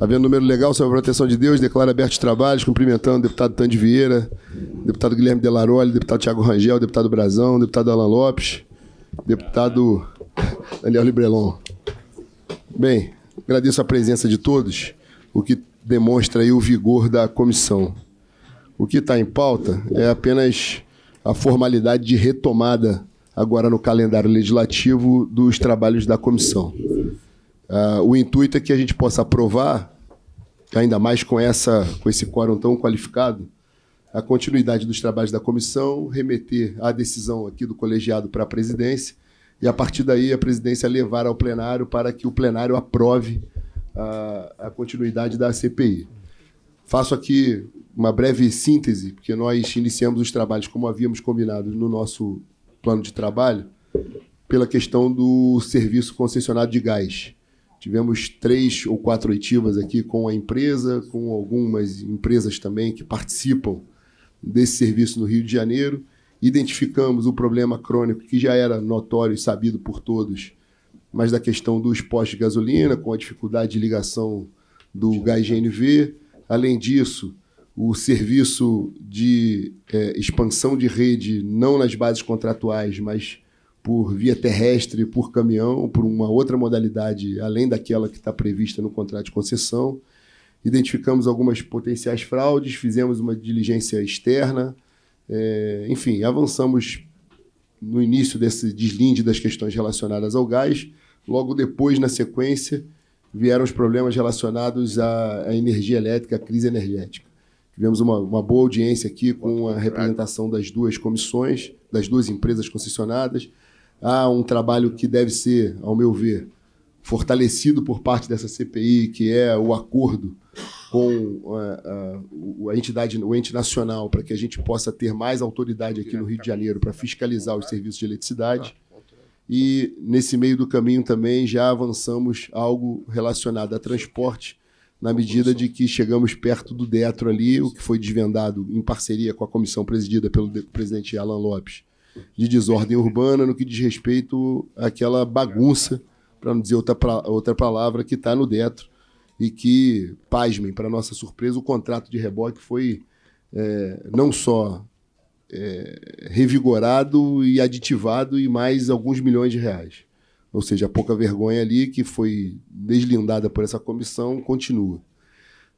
havendo número legal sobre a proteção de Deus? Declara aberto os trabalhos, cumprimentando o deputado Tande Vieira, deputado Guilherme Delaroli, deputado Tiago Rangel, deputado Brazão, deputado Alan Lopes, deputado Daniel Librelon. Bem, agradeço a presença de todos, o que demonstra aí o vigor da comissão. O que está em pauta é apenas a formalidade de retomada agora no calendário legislativo dos trabalhos da comissão. Uh, o intuito é que a gente possa aprovar, ainda mais com, essa, com esse quórum tão qualificado, a continuidade dos trabalhos da comissão, remeter a decisão aqui do colegiado para a presidência e, a partir daí, a presidência levar ao plenário para que o plenário aprove a, a continuidade da CPI. Faço aqui uma breve síntese, porque nós iniciamos os trabalhos como havíamos combinado no nosso plano de trabalho, pela questão do serviço concessionado de gás. Tivemos três ou quatro oitivas aqui com a empresa, com algumas empresas também que participam desse serviço no Rio de Janeiro. Identificamos o problema crônico que já era notório e sabido por todos, mas da questão dos postos de gasolina, com a dificuldade de ligação do gás GNV. Além disso, o serviço de é, expansão de rede, não nas bases contratuais, mas por via terrestre, por caminhão, por uma outra modalidade além daquela que está prevista no contrato de concessão. Identificamos algumas potenciais fraudes, fizemos uma diligência externa, é, enfim, avançamos no início desse deslinde das questões relacionadas ao gás. Logo depois, na sequência, vieram os problemas relacionados à, à energia elétrica, à crise energética. Tivemos uma, uma, boa audiência aqui com a representação das duas comissões, das duas empresas concessionadas há um trabalho que deve ser, ao meu ver, fortalecido por parte dessa CPI, que é o acordo com a, eh, eh, a entidade, o ente nacional, para que a gente possa ter mais autoridade aqui no Rio de Janeiro para fiscalizar os serviços de eletricidade. E nesse meio do caminho também já avançamos algo relacionado a transporte, na medida de que chegamos perto do Detro ali, o que foi desvendado em parceria com a comissão presidida pelo presidente Alan Lopes de desordem urbana no que diz respeito àquela bagunça, para não dizer outra, pra, outra palavra, que está no dentro e que, pasmem, para nossa surpresa, o contrato de reboque foi é, não só é, revigorado e aditivado e mais alguns milhões de reais. Ou seja, a pouca vergonha ali que foi deslindada por essa comissão continua.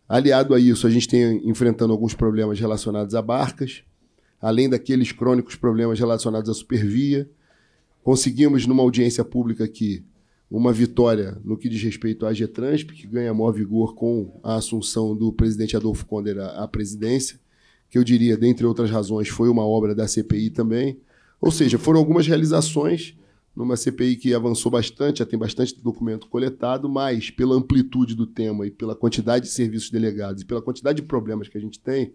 Aliado a isso, a gente tem enfrentando alguns problemas relacionados a barcas, além daqueles crônicos problemas relacionados à supervia. Conseguimos, numa audiência pública aqui, uma vitória no que diz respeito à GETRANSP, que ganha maior vigor com a assunção do presidente Adolfo Conder à presidência, que eu diria, dentre outras razões, foi uma obra da CPI também. Ou seja, foram algumas realizações numa CPI que avançou bastante, já tem bastante documento coletado, mas pela amplitude do tema e pela quantidade de serviços delegados e pela quantidade de problemas que a gente tem,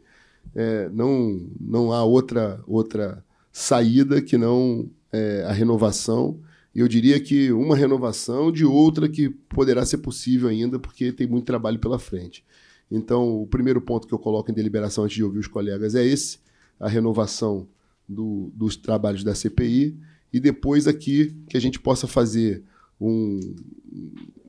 é, não, não há outra, outra saída que não é, a renovação. E eu diria que uma renovação de outra que poderá ser possível ainda, porque tem muito trabalho pela frente. Então, o primeiro ponto que eu coloco em deliberação antes de ouvir os colegas é esse: a renovação do, dos trabalhos da CPI. E depois aqui que a gente possa fazer um.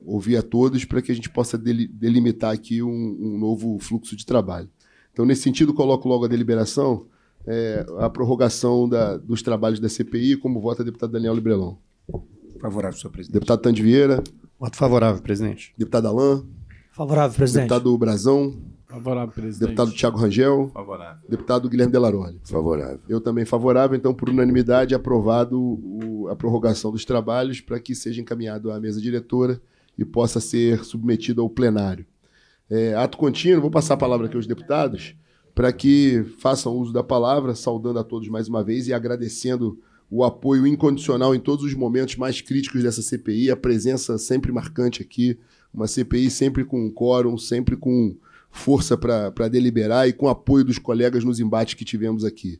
ouvir a todos para que a gente possa delimitar aqui um, um novo fluxo de trabalho. Então, nesse sentido, coloco logo a deliberação, é, a prorrogação da, dos trabalhos da CPI, como vota a deputada Daniel Librelon. Favorável, senhor presidente. Deputado Tande Vieira. Voto favorável, presidente. Deputado Alain. Favorável, presidente. Deputado Brazão. Favorável, presidente. Deputado Tiago Rangel. Favorável. Deputado Guilherme Delaroli. Favorável. Eu também favorável, então, por unanimidade, aprovado o, a prorrogação dos trabalhos para que seja encaminhado à mesa diretora e possa ser submetido ao plenário é, ato contínuo, vou passar a palavra aqui aos deputados, para que façam uso da palavra, saudando a todos mais uma vez e agradecendo o apoio incondicional em todos os momentos mais críticos dessa CPI, a presença sempre marcante aqui, uma CPI sempre com um quórum, sempre com força para deliberar e com apoio dos colegas nos embates que tivemos aqui.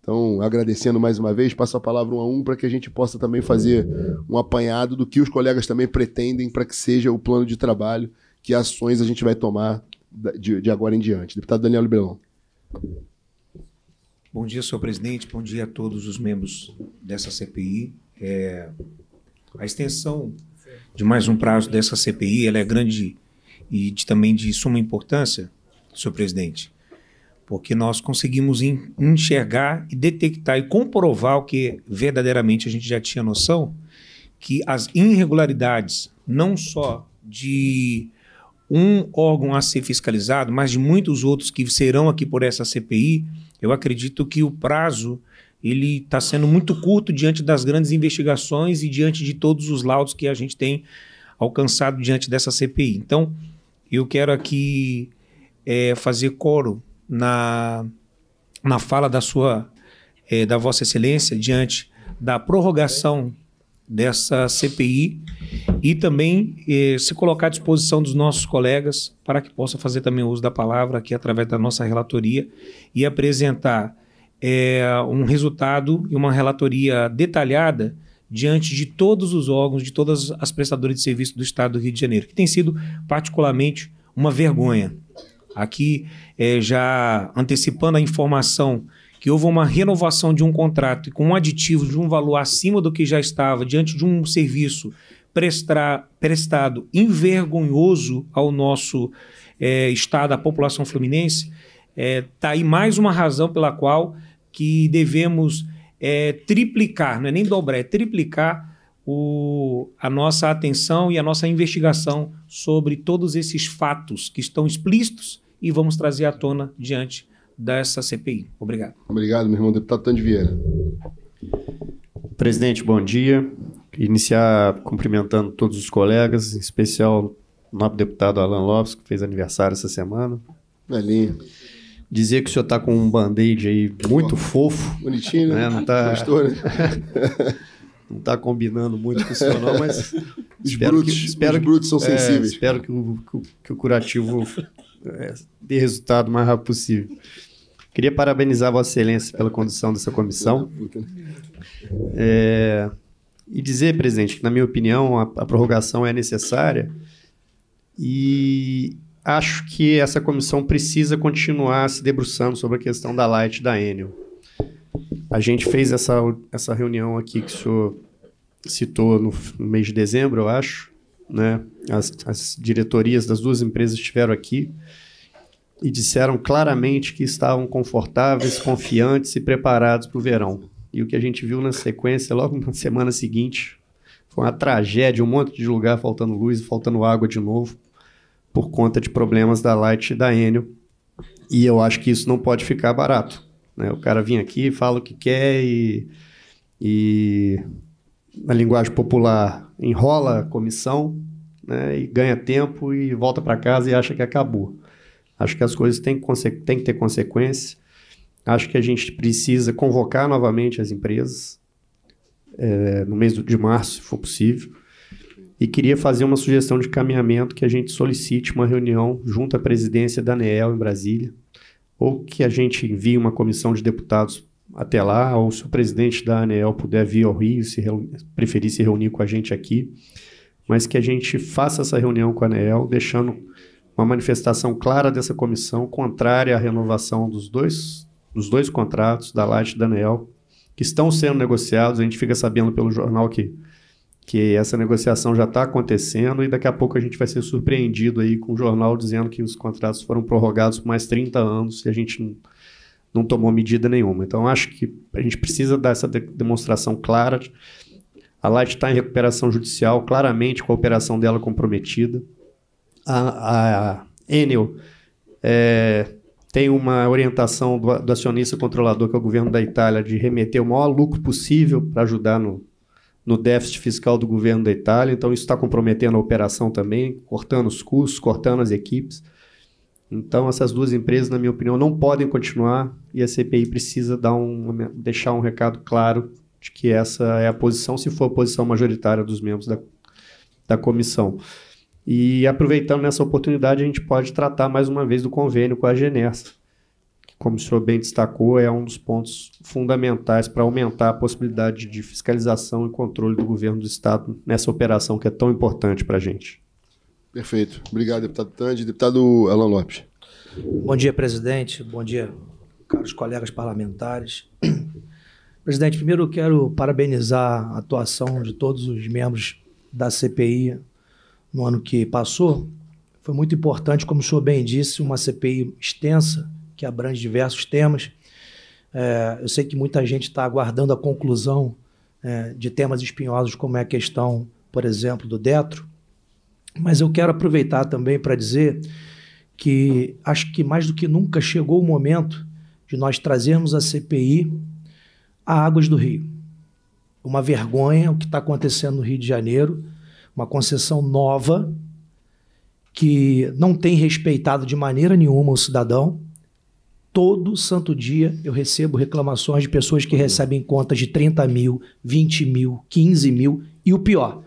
Então, agradecendo mais uma vez, passo a palavra um a um para que a gente possa também fazer um apanhado do que os colegas também pretendem para que seja o plano de trabalho que ações a gente vai tomar de, de agora em diante. Deputado Daniel Liberon. Bom dia, senhor presidente. Bom dia a todos os membros dessa CPI. É, a extensão de mais um prazo dessa CPI ela é grande e de, também de suma importância, senhor presidente, porque nós conseguimos enxergar e detectar e comprovar o que verdadeiramente a gente já tinha noção, que as irregularidades, não só de um órgão a ser fiscalizado, mas de muitos outros que serão aqui por essa CPI, eu acredito que o prazo ele está sendo muito curto diante das grandes investigações e diante de todos os laudos que a gente tem alcançado diante dessa CPI. Então, eu quero aqui é, fazer coro na, na fala da sua é, da Vossa Excelência diante da prorrogação dessa CPI e também eh, se colocar à disposição dos nossos colegas para que possa fazer também uso da palavra aqui através da nossa relatoria e apresentar eh, um resultado e uma relatoria detalhada diante de todos os órgãos, de todas as prestadoras de serviço do Estado do Rio de Janeiro, que tem sido particularmente uma vergonha. Aqui, eh, já antecipando a informação que houve uma renovação de um contrato com um aditivo de um valor acima do que já estava diante de um serviço prestar, prestado envergonhoso ao nosso é, Estado, à população fluminense, está é, tá aí mais uma razão pela qual que devemos é, triplicar, não é nem dobrar, é triplicar o, a nossa atenção e a nossa investigação sobre todos esses fatos que estão explícitos e vamos trazer à tona diante dessa CPI. Obrigado. Obrigado, meu irmão deputado Tande Vieira. Presidente, bom dia. Iniciar cumprimentando todos os colegas, em especial o nobre deputado Alan Lopes, que fez aniversário essa semana. Belinha. Dizer que o senhor está com um band-aid aí muito oh, fofo. Bonitinho, né? né? Não tá... Gostou, né? não está combinando muito com o senhor, não, mas. os espero brutos, que, espero os brutos são é, sensíveis. espero que o, que o curativo é, dê resultado o mais rápido possível. Queria parabenizar Vossa Excelência pela condução dessa comissão. É, e dizer, presidente, que, na minha opinião, a, a prorrogação é necessária e acho que essa comissão precisa continuar se debruçando sobre a questão da Light e da Enel. A gente fez essa, essa reunião aqui que o senhor citou no, no mês de dezembro, eu acho. Né? As, as diretorias das duas empresas estiveram aqui e disseram claramente que estavam confortáveis, confiantes e preparados para o verão. E o que a gente viu na sequência, logo na semana seguinte, foi uma tragédia, um monte de lugar faltando luz e faltando água de novo, por conta de problemas da Light e da Enel. E eu acho que isso não pode ficar barato. Né? O cara vem aqui, fala o que quer e, e na linguagem popular, enrola a comissão né? e ganha tempo e volta para casa e acha que acabou. Acho que as uhum. coisas têm que, têm que ter consequência. Acho que a gente precisa convocar novamente as empresas é, no mês de março, se for possível. E queria fazer uma sugestão de caminhamento que a gente solicite uma reunião junto à presidência da ANEEL em Brasília, ou que a gente envie uma comissão de deputados até lá, ou se o presidente da ANEEL puder vir ao Rio, se preferir se reunir com a gente aqui, mas que a gente faça essa reunião com a ANEEL, deixando uma manifestação clara dessa comissão contrária à renovação dos dois, dos dois contratos, da Light e da Anel, que estão sendo negociados. A gente fica sabendo pelo jornal que, que essa negociação já está acontecendo e daqui a pouco a gente vai ser surpreendido aí com o jornal dizendo que os contratos foram prorrogados por mais 30 anos e a gente não, não tomou medida nenhuma. Então, acho que a gente precisa dar essa de demonstração clara. A Light está em recuperação judicial, claramente com a operação dela comprometida a, a Enel é, tem uma orientação do, do, acionista controlador, que é o governo da Itália, de remeter o maior lucro possível para ajudar no, no déficit fiscal do governo da Itália. Então, isso está comprometendo a operação também, cortando os custos, cortando as equipes. Então, essas duas empresas, na minha opinião, não podem continuar e a CPI precisa dar um, deixar um recado claro de que essa é a posição, se for a posição majoritária dos membros da, da comissão. E aproveitando nessa oportunidade, a gente pode tratar mais uma vez do convênio com a Genessa, que, como o senhor bem destacou, é um dos pontos fundamentais para aumentar a possibilidade de fiscalização e controle do governo do Estado nessa operação que é tão importante para a gente. Perfeito. Obrigado, deputado Tandy. Deputado Alan Lopes. Bom dia, presidente. Bom dia, caros colegas parlamentares. Presidente, primeiro eu quero parabenizar a atuação de todos os membros da CPI no ano que passou, foi muito importante, como o senhor bem disse, uma CPI extensa, que abrange diversos temas. É, eu sei que muita gente está aguardando a conclusão é, de temas espinhosos, como é a questão, por exemplo, do Detro, mas eu quero aproveitar também para dizer que acho que mais do que nunca chegou o momento de nós trazermos a CPI a Águas do Rio. Uma vergonha o que está acontecendo no Rio de Janeiro uma concessão nova que não tem respeitado de maneira nenhuma o cidadão. Todo santo dia eu recebo reclamações de pessoas que recebem contas de 30 mil, 20 mil, 15 mil e o pior,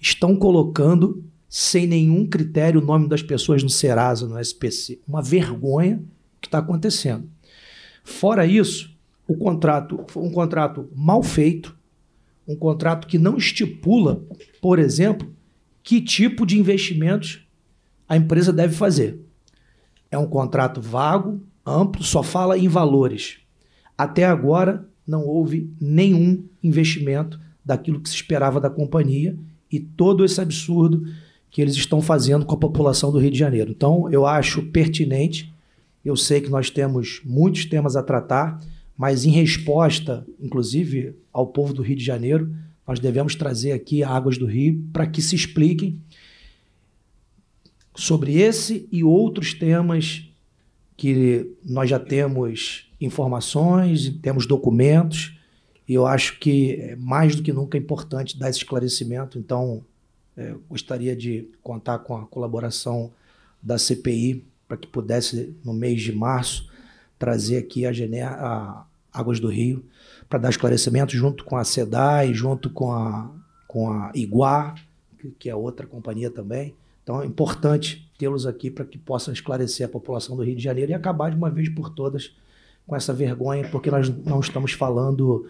estão colocando sem nenhum critério o nome das pessoas no Serasa, no SPC. Uma vergonha que está acontecendo. Fora isso, o contrato foi um contrato mal feito, um contrato que não estipula, por exemplo, que tipo de investimentos a empresa deve fazer. É um contrato vago, amplo, só fala em valores. Até agora não houve nenhum investimento daquilo que se esperava da companhia e todo esse absurdo que eles estão fazendo com a população do Rio de Janeiro. Então, eu acho pertinente. Eu sei que nós temos muitos temas a tratar. Mas em resposta, inclusive, ao povo do Rio de Janeiro, nós devemos trazer aqui Águas do Rio para que se expliquem sobre esse e outros temas que nós já temos informações, temos documentos, e eu acho que é mais do que nunca é importante dar esse esclarecimento. Então, é, gostaria de contar com a colaboração da CPI para que pudesse, no mês de março, trazer aqui a, a, Águas do Rio, para dar esclarecimento junto com a SEDAI, junto com a, com a Iguá, que é outra companhia também. Então é importante tê-los aqui para que possam esclarecer a população do Rio de Janeiro e acabar de uma vez por todas com essa vergonha, porque nós não estamos falando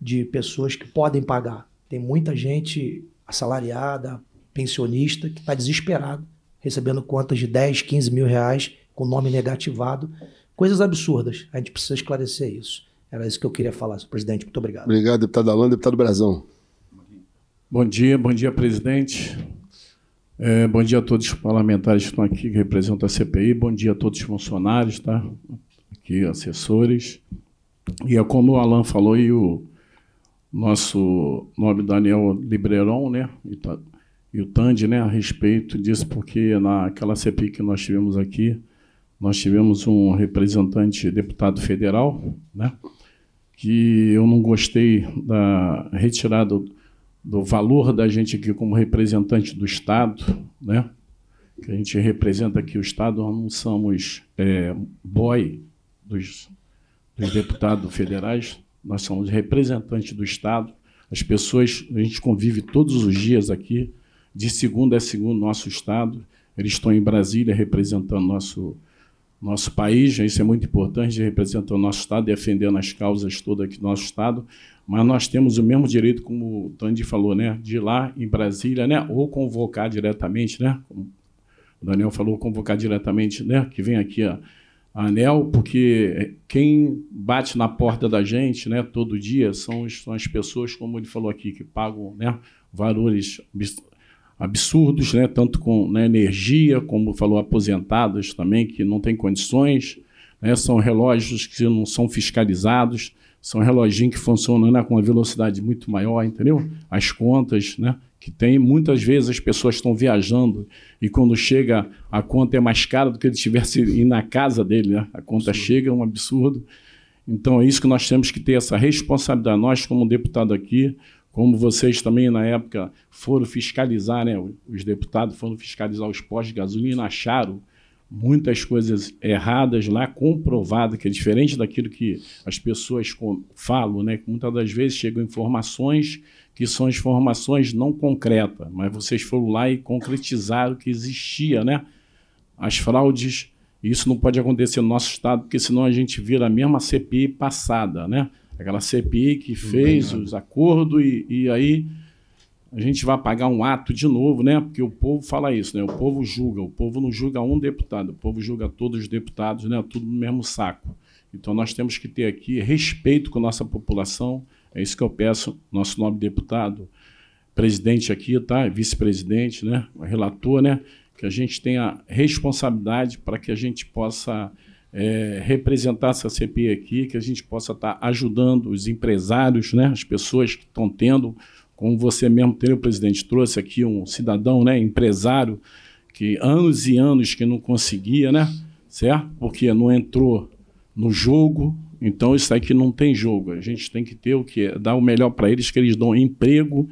de pessoas que podem pagar. Tem muita gente assalariada, pensionista, que está desesperado, recebendo contas de 10, 15 mil reais com nome negativado. Coisas absurdas. A gente precisa esclarecer isso. Era isso que eu queria falar, senhor presidente. Muito obrigado. Obrigado, deputado Alan, deputado Brazão. Bom dia, bom dia, presidente. É, bom dia a todos os parlamentares que estão aqui, que representam a CPI. Bom dia a todos os funcionários, tá? Aqui, assessores. E é como o Alan falou e o nosso nobre Daniel Libreron, né? E, tá, o Tande, né? A respeito disso, porque naquela CPI que nós tivemos aqui, nós tivemos um representante deputado federal, né? que eu não gostei da retirada do valor da gente aqui como representante do Estado, né? que a gente representa aqui o Estado, nós não somos é, boy dos, dos deputados federais, nós somos representantes do Estado. As pessoas, a gente convive todos os dias aqui, de segunda a segunda, nosso Estado. Eles estão em Brasília representando nosso nosso país, né? isso é muito importante, representa o nosso Estado, defendendo as causas todas do nosso Estado, mas nós temos o mesmo direito, como o Tandi falou, né, de ir lá em Brasília, né, ou convocar diretamente, né, como o Daniel falou, convocar diretamente, né, que vem aqui a, a ANEL, porque quem bate na porta da gente, né, todo dia, são, são as pessoas, como ele falou aqui, que pagam, né, valores absurdos, né? tanto com né, energia, como falou, aposentados também, que não têm condições, né? são relógios que não são fiscalizados, são reloginhos que funcionam né? com uma velocidade muito maior, entendeu? As contas, né? que tem muitas vezes as pessoas estão viajando e quando chega a conta é mais cara do que ele tivesse indo na casa dele, né? a conta Sim. chega, é um absurdo. Então é isso que nós temos que ter essa responsabilidade, nós como deputado aqui, como vocês também na época foram fiscalizar, né? Os deputados foram fiscalizar os postos de gasolina, acharam muitas coisas erradas lá, comprovado que é diferente daquilo que as pessoas falam, né? Muitas das vezes chegam informações que são informações não concretas, mas vocês foram lá e concretizaram que existia, né? As fraudes, isso não pode acontecer no nosso estado, porque senão a gente vira a mesma CPI passada, né? Aquela CPI que fez os acordos e, e aí a gente vai pagar um ato de novo, né? Porque o povo fala isso, né? O povo julga, o povo não julga um deputado, o povo julga todos os deputados, né? Tudo no mesmo saco. Então nós temos que ter aqui respeito com a nossa população. É isso que eu peço, nosso nobre deputado, presidente aqui, tá? Vice-presidente, né? Relator, né? Que a gente tenha responsabilidade para que a gente possa é, representar essa CPI aqui, que a gente possa estar ajudando os empresários, né, as pessoas que estão tendo, como você mesmo teve, o presidente trouxe aqui um cidadão, né, empresário, que anos e anos que não conseguia, né, certo? Porque não entrou no jogo, então isso aqui não tem jogo. A gente tem que ter o que dar o melhor para eles, que eles dão emprego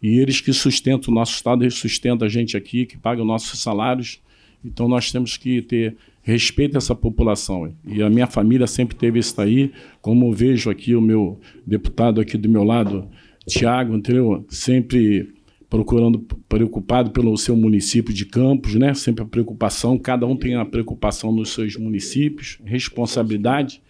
e eles que sustentam o nosso estado, eles sustentam a gente aqui, que pagam nossos salários. Então nós temos que ter respeito a essa população. E a minha família sempre teve isso aí, como vejo aqui o meu deputado aqui do meu lado, Tiago, entendeu? Sempre procurando preocupado pelo seu município de Campos, né? Sempre a preocupação, cada um tem a preocupação nos seus municípios, responsabilidade.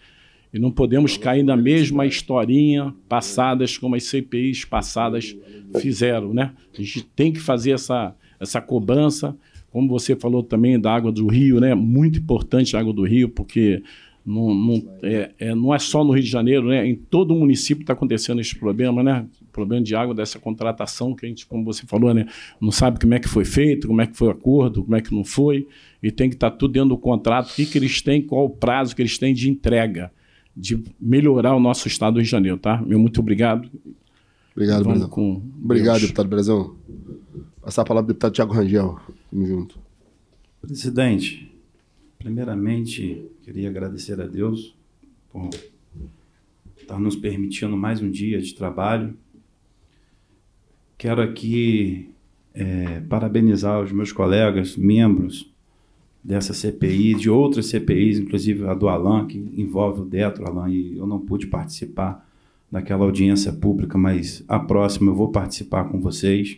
E não podemos cair na mesma historinha passadas como as CPIs passadas fizeram, né? A gente tem que fazer essa essa cobrança como você falou também da água do rio, né? Muito importante a água do rio, porque não, não, é, é, não é só no Rio de Janeiro, né? Em todo o município está acontecendo esse problema, né? O problema de água, dessa contratação que a gente, como você falou, né? Não sabe como é que foi feito, como é que foi o acordo, como é que não foi. E tem que estar tá tudo dentro do contrato, o que, que eles têm, qual o prazo que eles têm de entrega, de melhorar o nosso estado do Rio de Janeiro, tá? Meu muito obrigado. Obrigado, Vamos Obrigado, Deus. deputado Brasil. Passar a palavra ao deputado Tiago Rangel. Tamo junto. Presidente, primeiramente queria agradecer a Deus por estar tá nos permitindo mais um dia de trabalho. Quero aqui é, parabenizar os meus colegas, membros dessa CPI, de outras CPIs, inclusive a do Alain, que envolve o Detro, Alain, e eu não pude participar daquela audiência pública, mas a próxima eu vou participar com vocês.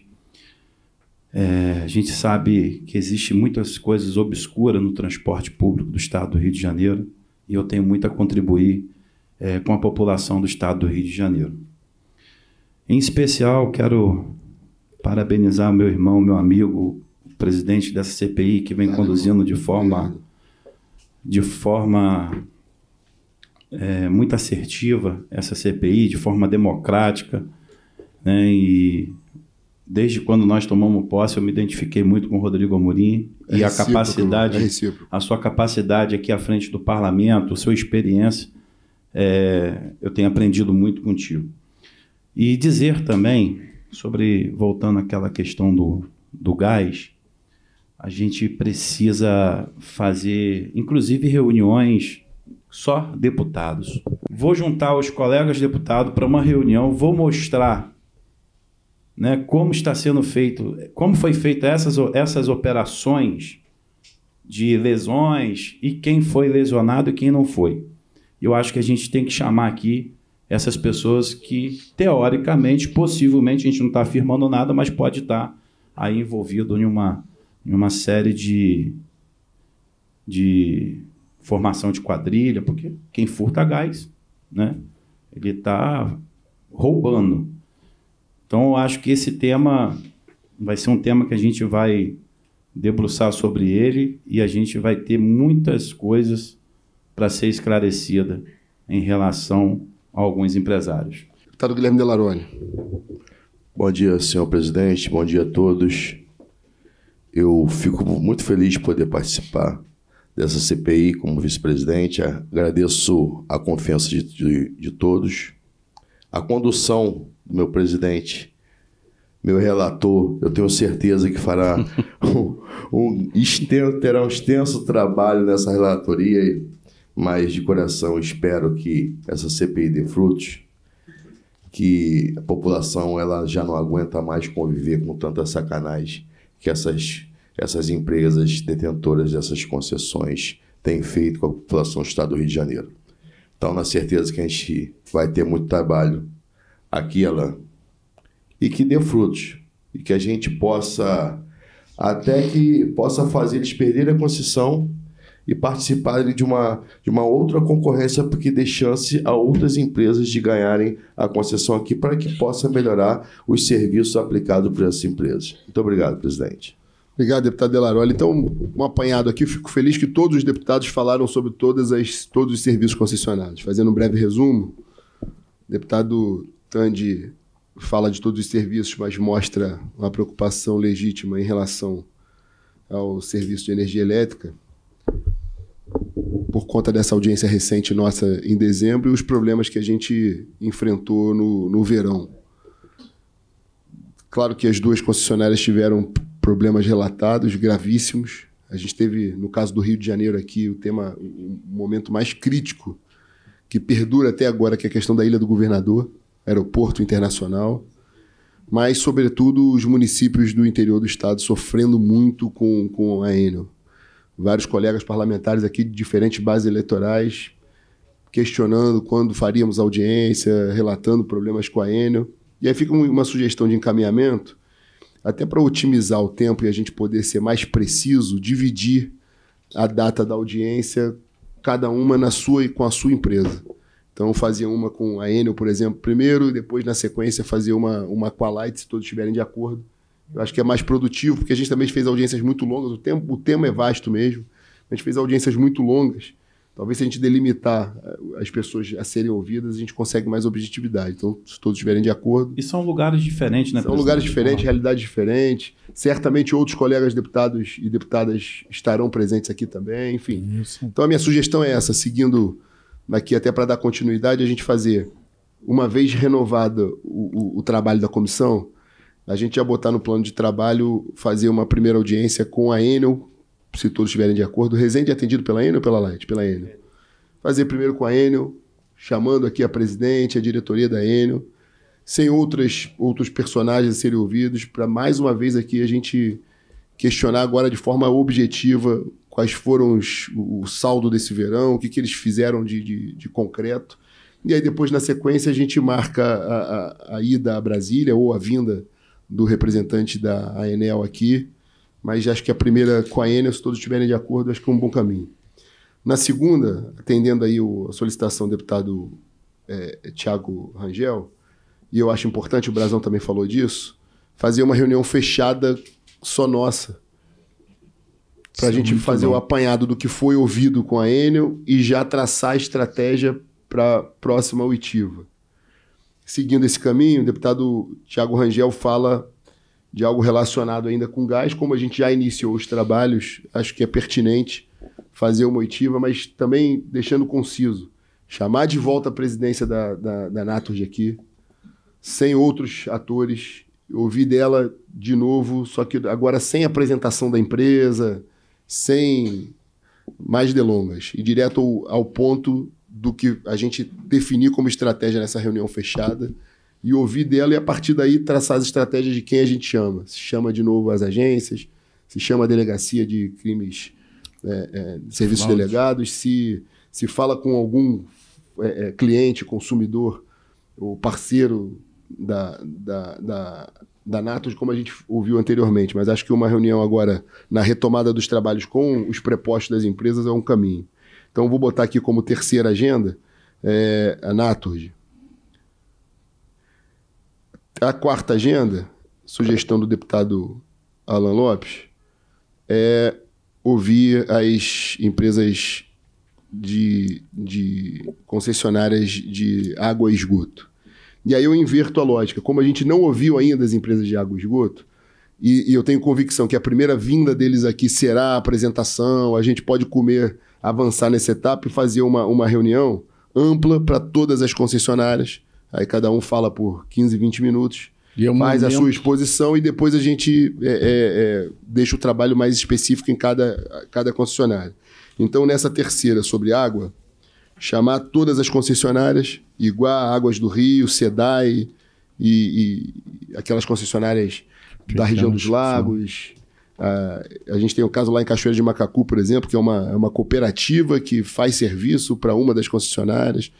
É, a gente sabe que existe muitas coisas obscuras no transporte público do Estado do Rio de Janeiro e eu tenho muito a contribuir é, com a população do Estado do Rio de Janeiro. Em especial, quero parabenizar meu irmão, meu amigo, presidente dessa CPI que vem conduzindo de forma de forma é, muito assertiva essa CPI, de forma democrática, né, e Desde quando nós tomamos posse, eu me identifiquei muito com o Rodrigo Amorim é e a capacidade, é a sua capacidade aqui à frente do parlamento, a sua experiência, é, eu tenho aprendido muito contigo. E dizer também sobre voltando àquela questão do, do gás, a gente precisa fazer, inclusive, reuniões só deputados. Vou juntar os colegas deputados para uma reunião, vou mostrar né, como está sendo feito, como foi feita essas, essas operações de lesões e quem foi lesionado e quem não foi. Eu acho que a gente tem que chamar aqui essas pessoas que, teoricamente, possivelmente, a gente não está afirmando nada, mas pode estar tá aí envolvido em uma, em uma série de, de formação de quadrilha, porque quem furta gás, né? Ele está roubando. Então, eu acho que esse tema vai ser um tema que a gente vai debruçar sobre ele e a gente vai ter muitas coisas para ser esclarecida em relação a alguns empresários. Deputado Guilherme Delarone. Bom dia, senhor presidente. Bom dia a todos. Eu fico muito feliz de poder participar dessa CPI como vice-presidente. Agradeço a confiança de, de, de todos a condução do meu presidente, meu relator, eu tenho certeza que fará um, um extenso, terá um extenso trabalho nessa relatoria, mas de coração espero que essa CPI dê frutos, que a população ela já não aguenta mais conviver com tanta sacanagem que essas, essas empresas detentoras dessas concessões têm feito com a população do Estado do Rio de Janeiro. Então, na certeza que a gente vai ter muito trabalho aqui, Alain, e que dê frutos, e que a gente possa, até que possa fazer eles perderem a concessão e participarem de uma, de uma outra concorrência porque dê chance a outras empresas de ganharem a concessão aqui para que possa melhorar os serviços aplicados por essas empresas. Muito obrigado, presidente. Obrigado, deputado Delaroli. Então, um apanhado aqui, fico feliz que todos os deputados falaram sobre todas as, todos os serviços concessionados. Fazendo um breve resumo, o deputado Tandi fala de todos os serviços, mas mostra uma preocupação legítima em relação ao serviço de energia elétrica, por conta dessa audiência recente nossa em dezembro e os problemas que a gente enfrentou no, no verão. Claro que as duas concessionárias tiveram problemas relatados gravíssimos. A gente teve, no caso do Rio de Janeiro aqui, o tema, o momento mais crítico que perdura até agora, que é a questão da Ilha do Governador, aeroporto internacional, mas, sobretudo, os municípios do interior do estado sofrendo muito com, com a Enel. Vários colegas parlamentares aqui de diferentes bases eleitorais questionando quando faríamos audiência, relatando problemas com a Enel. E aí fica uma sugestão de encaminhamento até para otimizar o tempo e a gente poder ser mais preciso, dividir a data da audiência, cada uma na sua e com a sua empresa. Então fazia uma com a Enel, por exemplo, primeiro, e depois na sequência fazia uma, uma com a Light, se todos estiverem de acordo. Eu acho que é mais produtivo, porque a gente também fez audiências muito longas, o, tempo, o tema é vasto mesmo. A gente fez audiências muito longas Talvez se a gente delimitar eh, as pessoas a serem ouvidas, a gente consegue mais objetividade. Então, se todos estiverem de acordo. E são lugares diferentes, né? São lugares diferentes, realidades diferentes. Certamente outros colegas deputados e deputadas estarão presentes aqui também, enfim. Isso. Então, a minha sugestão é essa, seguindo daqui até para dar continuidade, a gente fazer, uma vez renovado o, o, o trabalho da comissão, a gente já botar no plano de trabalho fazer uma primeira audiência com a Enel, se todos estiverem de acordo. Resende é atendido pela Enel ou pela Light? Pela Enel. Fazer primeiro com a Enel, chamando aqui a presidente, a diretoria da Enel, sem outras, outros personagens a serem ouvidos, para mais uma vez aqui a gente questionar agora de forma objetiva quais foram os, o saldo desse verão, o que, que eles fizeram de, de, de concreto. E aí depois, na sequência, a gente marca a, a, a ida a Brasília ou a vinda do representante da Enel aqui, mas acho que a primeira com a Enel, se todos estiverem de acordo, acho que é um bom caminho. Na segunda, atendendo aí o, a solicitação do deputado é, Tiago Rangel, e eu acho importante, o Brasão também falou disso, fazer uma reunião fechada só nossa, para a é gente fazer bom. o apanhado do que foi ouvido com a Enel e já traçar a estratégia para a próxima oitiva. Seguindo esse caminho, o deputado Tiago Rangel fala de algo relacionado ainda com gás, como a gente já iniciou os trabalhos, acho que é pertinente fazer uma oitiva, mas também deixando conciso, chamar de volta a presidência da, da, da aqui, sem outros atores, ouvir dela de novo, só que agora sem apresentação da empresa, sem mais delongas, e direto ao, ao ponto do que a gente definir como estratégia nessa reunião fechada e ouvir dela e a partir daí traçar as estratégias de quem a gente chama. Se chama de novo as agências, se chama a delegacia de crimes, é, é, de serviços delegados, se, se fala com algum é, é, cliente, consumidor ou parceiro da, da, da, da NATO, como a gente ouviu anteriormente, mas acho que uma reunião agora na retomada dos trabalhos com os prepostos das empresas é um caminho. Então, vou botar aqui como terceira agenda é, a NATO a quarta agenda, sugestão do deputado Alan Lopes, é ouvir as empresas de, de concessionárias de água e esgoto. E aí eu inverto a lógica. Como a gente não ouviu ainda as empresas de água e esgoto, e, e, eu tenho convicção que a primeira vinda deles aqui será a apresentação, a gente pode comer, avançar nessa etapa e fazer uma, uma reunião ampla para todas as concessionárias, Aí cada um fala por 15, 20 minutos, é um faz momento. a sua exposição e depois a gente é, é, é, deixa o trabalho mais específico em cada, cada concessionária. Então, nessa terceira sobre água, chamar todas as concessionárias, Iguá, Águas do Rio, SEDAI e, e aquelas concessionárias que da região dos lagos. A, a, gente tem o um caso lá em Cachoeira de Macacu, por exemplo, que é uma, é uma cooperativa que faz serviço para uma das concessionárias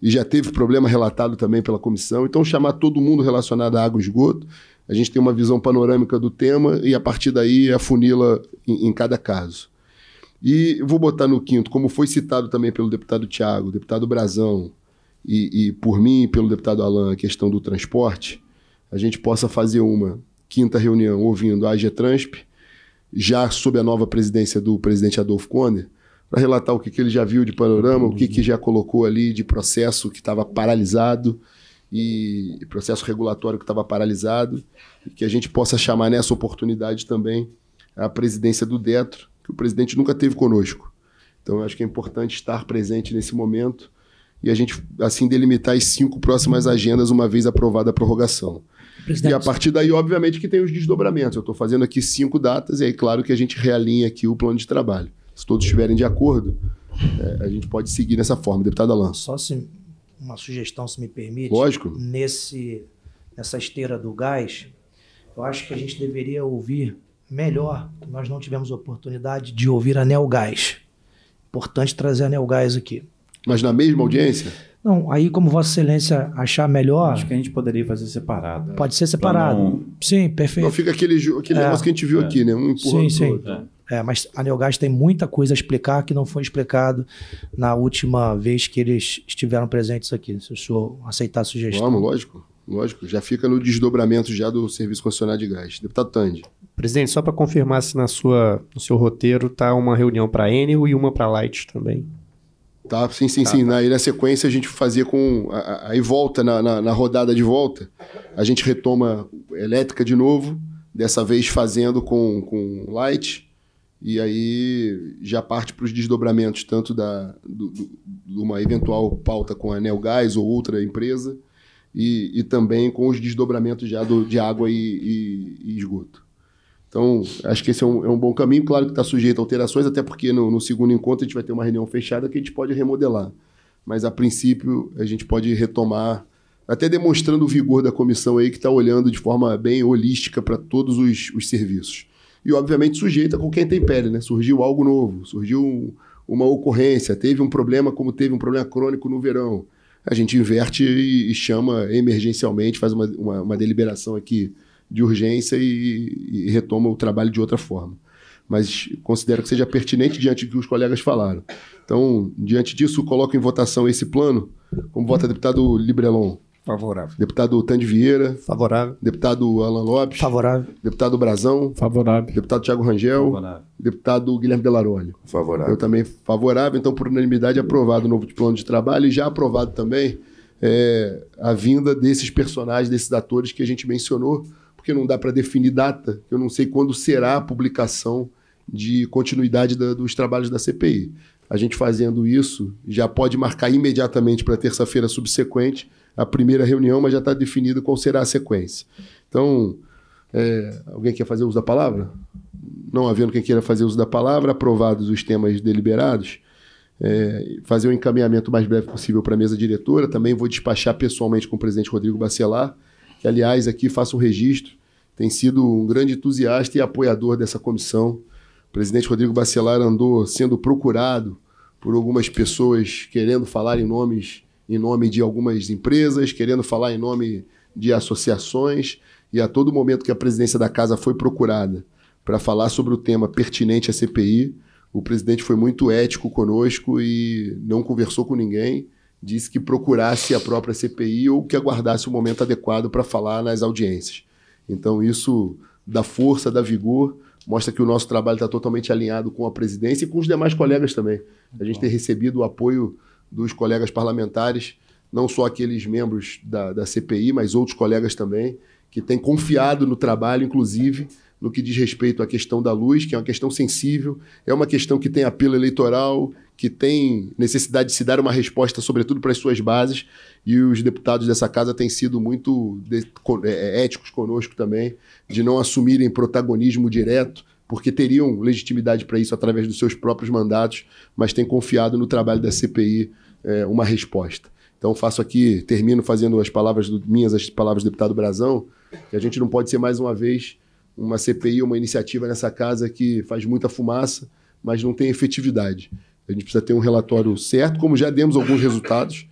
e já teve problema relatado também pela comissão. Então, uhum. chamar todo mundo relacionado à água e esgoto, a gente tem uma visão panorâmica do tema e a partir daí afunila em, em cada caso. E vou botar no quinto, como foi citado também pelo deputado Tiago, deputado Brazão, e, e por mim e pelo deputado Alain, a questão do transporte, a gente possa fazer uma quinta reunião ouvindo a AG Transp, já sob a nova presidência do presidente Adolfo Conde, para relatar o que, que ele já viu de panorama, o que, que já colocou ali de processo que estava paralisado e processo regulatório que estava paralisado, e que a gente possa chamar nessa oportunidade também a presidência do Detro, que o presidente nunca teve conosco. Então, acho que é importante estar presente nesse momento e a gente, assim, delimitar as cinco próximas agendas uma vez aprovada a prorrogação. Presidente. E a partir daí, obviamente, que tem os desdobramentos. Eu estou fazendo aqui cinco datas, e aí, claro, que a gente realinha aqui o plano de trabalho se todos estiverem de acordo, é, a gente pode seguir nessa forma. Deputada Alan. Só se uma sugestão, se me permite. Lógico. Nesse, nessa esteira do gás, eu acho que a gente deveria ouvir melhor, nós não tivemos oportunidade de ouvir a Gás. Importante trazer a Gás aqui. Mas na mesma audiência? Não, aí como Vossa Excelência achar melhor. Acho que a gente poderia fazer separado. Pode ser separado. Não... Sim, perfeito. Não fica aquele, aquele é, negócio que a gente viu é. aqui, né? Um empurrando sim, sim. Outro. É. É, mas a Neogás tem muita coisa a explicar que não foi explicado na última vez que eles estiveram presentes aqui. Se o senhor aceitar a sugestão. Vamos, lógico. Lógico, já fica no desdobramento já do serviço concessionário de gás. Deputado Tandi. Presidente, só para confirmar se na sua, no seu roteiro está uma reunião para Enel e uma para Light também. Tá, sim, sim, tá, sim. Tá. Na, na sequência a gente fazia com. Aí volta, na, na, na rodada de volta, a gente retoma elétrica de novo, dessa vez fazendo com, com Light e aí já parte para os desdobramentos tanto da, do, do, de uma eventual pauta com a Nelgás ou outra empresa, e, e, também com os desdobramentos já do, de água e, e, e esgoto. Então, acho que esse é um, é um bom caminho. Claro que está sujeito a alterações, até porque no, no, segundo encontro a gente vai ter uma reunião fechada que a gente pode remodelar. Mas, a princípio, a gente pode retomar, até demonstrando o vigor da comissão aí, que está olhando de forma bem holística para todos os, os serviços e, obviamente, sujeita com quem tem pele, né? Surgiu algo novo, surgiu uma ocorrência, teve um problema como teve um problema crônico no verão. A gente inverte e, chama emergencialmente, faz uma, uma, uma, deliberação aqui de urgência e, e retoma o trabalho de outra forma mas considero que seja pertinente diante do que os colegas falaram. Então, diante disso, coloco em votação esse plano, como vota deputado Librelon. Favorável. Deputado Tande Vieira. Favorável. Deputado Alan Lopes. Favorável. Deputado Brazão. Favorável. Deputado Tiago Rangel. Favorável. Deputado Guilherme Delaroli. Favorável. Eu também favorável. Então, por unanimidade, aprovado o novo plano de trabalho e já aprovado também é, a vinda desses personagens, desses atores que a gente mencionou, porque não dá para definir data. Eu não sei quando será a publicação de continuidade da, dos trabalhos da CPI. A gente fazendo isso já pode marcar imediatamente para terça-feira subsequente a primeira reunião, mas já está definido qual será a sequência. Então, é, alguém quer fazer uso da palavra? Não havendo quem queira fazer uso da palavra, aprovados os temas deliberados, é, fazer o um encaminhamento mais breve possível para a mesa diretora. Também vou despachar pessoalmente com o presidente Rodrigo Bacelar, que, aliás, aqui faço um registro, tem sido um grande entusiasta e apoiador dessa comissão. O presidente Rodrigo Bacelar andou sendo procurado por algumas pessoas querendo falar em nomes em nome de algumas empresas, querendo falar em nome de associações, e a todo momento que a presidência da casa foi procurada para falar sobre o tema pertinente à CPI, o presidente foi muito ético conosco e não conversou com ninguém, disse que procurasse a própria CPI ou que aguardasse o momento adequado para falar nas audiências. Então isso dá força, dá vigor, mostra que o nosso trabalho está totalmente alinhado com a presidência e com os demais colegas também. A gente tem recebido o apoio dos colegas parlamentares, não só aqueles membros da, da CPI, mas outros colegas também, que têm confiado no trabalho, inclusive no que diz respeito à questão da luz, que é uma questão sensível, é uma questão que tem apelo eleitoral, que tem necessidade de se dar uma resposta, sobretudo para as suas bases, e os deputados dessa casa têm sido muito é, é, éticos conosco também, de não assumirem protagonismo direto, porque teriam legitimidade para isso através dos seus próprios mandatos, mas têm confiado no trabalho da CPI é, uma resposta. Então faço aqui, termino fazendo as palavras do, minhas, as palavras do deputado Brazão, que a gente não pode ser mais uma vez uma CPI, uma iniciativa nessa casa que faz muita fumaça, mas não tem efetividade. A gente precisa ter um relatório certo, como já demos alguns resultados,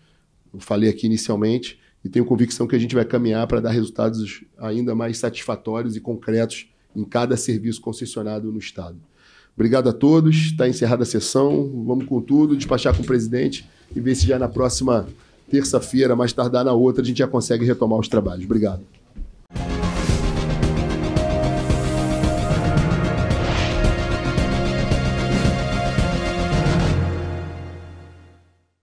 eu falei aqui inicialmente, e tenho convicção que a gente vai caminhar para dar resultados ainda mais satisfatórios e concretos em cada serviço concessionado no Estado. Obrigado a todos. Está encerrada a sessão. Vamos com tudo, despachar com o presidente e ver se já na próxima terça-feira, mais tardar na outra, a gente já consegue retomar os trabalhos. Obrigado.